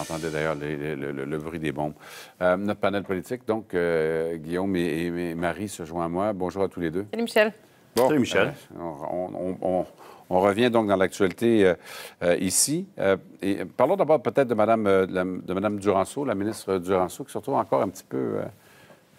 entendait d'ailleurs le, bruit des bombes. Euh, notre panel politique, donc, euh, Guillaume et, Marie se joignent à moi. Bonjour à tous les deux. Salut Michel. Bonjour Michel. Euh, on, revient donc dans l'actualité ici. parlons d'abord peut-être de Mme de Madame Duranceau, la ministre Duranceau, qui se retrouve encore un petit peu,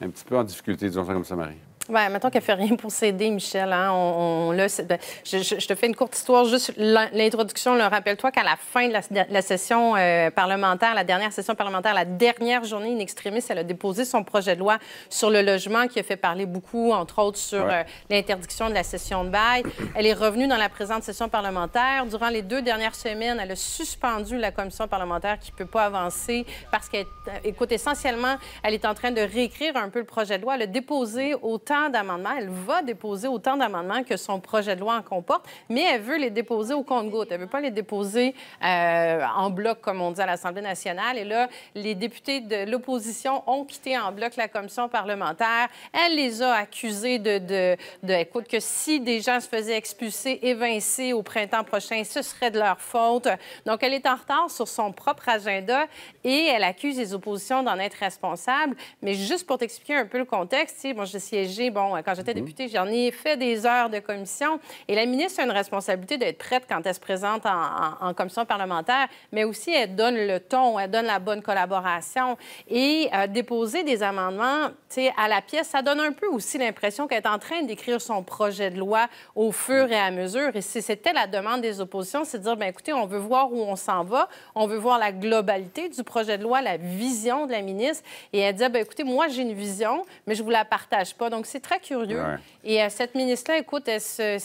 un petit peu en difficulté, disons ça comme ça, Marie. Bien, maintenant qu'elle fait rien pour s'aider, Michel. Hein. On, là, ben, je, te fais une courte histoire, juste l'introduction. Rappelle-toi qu'à la fin de la, session euh, parlementaire, la dernière session parlementaire, la dernière journée in extremis, elle a déposé son projet de loi sur le logement qui a fait parler beaucoup, entre autres, sur euh, l'interdiction de la session de bail. Elle est revenue dans la présente session parlementaire. Durant les deux dernières semaines, elle a suspendu la commission parlementaire qui ne peut pas avancer parce qu'elle, euh, écoute, essentiellement, elle est en train de réécrire un peu le projet de loi. Elle a déposé autant d'amendements. Elle va déposer autant d'amendements que son projet de loi en comporte, mais elle veut les déposer au compte-goutte. Elle ne veut pas les déposer euh, en bloc, comme on dit à l'Assemblée nationale. Et là, les députés de l'opposition ont quitté en bloc la commission parlementaire. Elle les a accusés de, de, écoute, que si des gens se faisaient expulser, évincer au printemps prochain, ce serait de leur faute. Donc, elle est en retard sur son propre agenda et elle accuse les oppositions d'en être responsables. Mais juste pour t'expliquer un peu le contexte, moi, j'ai siégé bon, euh, quand j'étais mhm. députée, j'en ai fait des heures de commission. Et la ministre a une responsabilité d'être prête quand elle se présente en, commission parlementaire, mais aussi elle donne le ton, elle donne la bonne collaboration. Et euh, déposer des amendements, tu sais, à la pièce, ça donne un peu aussi l'impression qu'elle est en train d'écrire son projet de loi au fur mhm. et à mesure. Et si c'était la demande des oppositions, c'est de dire, bien, écoutez, on veut voir où on s'en va, on veut voir la globalité du projet de loi, la vision de la ministre. Et elle dit, ah, bien, écoutez, moi, j'ai une vision, mais je ne vous la partage pas. Donc, c'est c'est très curieux. Et euh, cette ministre-là, écoute, c'est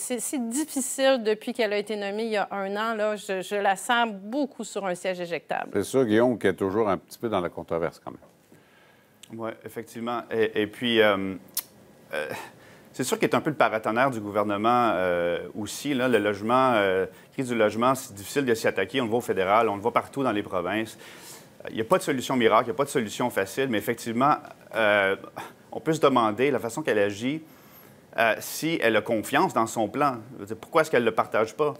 difficile depuis qu'elle a été nommée il y a un an. Là, je, la sens beaucoup sur un siège éjectable. C'est sûr, Guillaume, qui est toujours un petit peu dans la controverse quand même. Oui, effectivement. Et, puis, euh, euh, c'est sûr qu'elle est un peu le paratonnerre du gouvernement aussi. Là, le logement, crise du logement, c'est difficile de s'y attaquer. On le voit au fédéral, on le voit partout dans les provinces. Il n'y a pas de solution miracle, il n'y a pas de solution facile, mais effectivement, euh, on peut se demander la façon qu'elle agit. Euh, si elle a confiance dans son plan. pourquoi est-ce qu'elle ne le partage pas?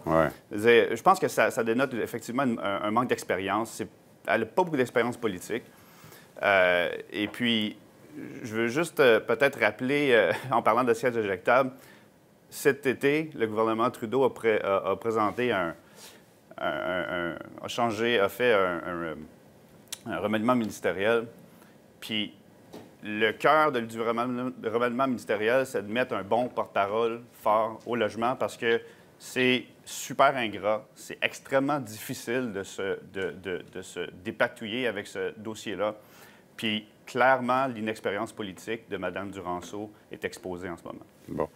Je, pense que ça, dénote effectivement un, manque d'expérience. Elle n'a pas beaucoup d'expérience politique. Euh, et puis, je veux juste peut-être rappeler, en parlant de sièges éjectables, cet été, le gouvernement Trudeau a, présenté un, a changé, a fait un un remaniement ministériel. Puis le cœur du remaniement ministériel, c'est de mettre un bon porte-parole fort au logement parce que c'est super ingrat, c'est extrêmement difficile de se, de, se dépatouiller avec ce dossier-là. Puis clairement, l'inexpérience politique de Mme Duranceau est exposée en ce moment. Bon.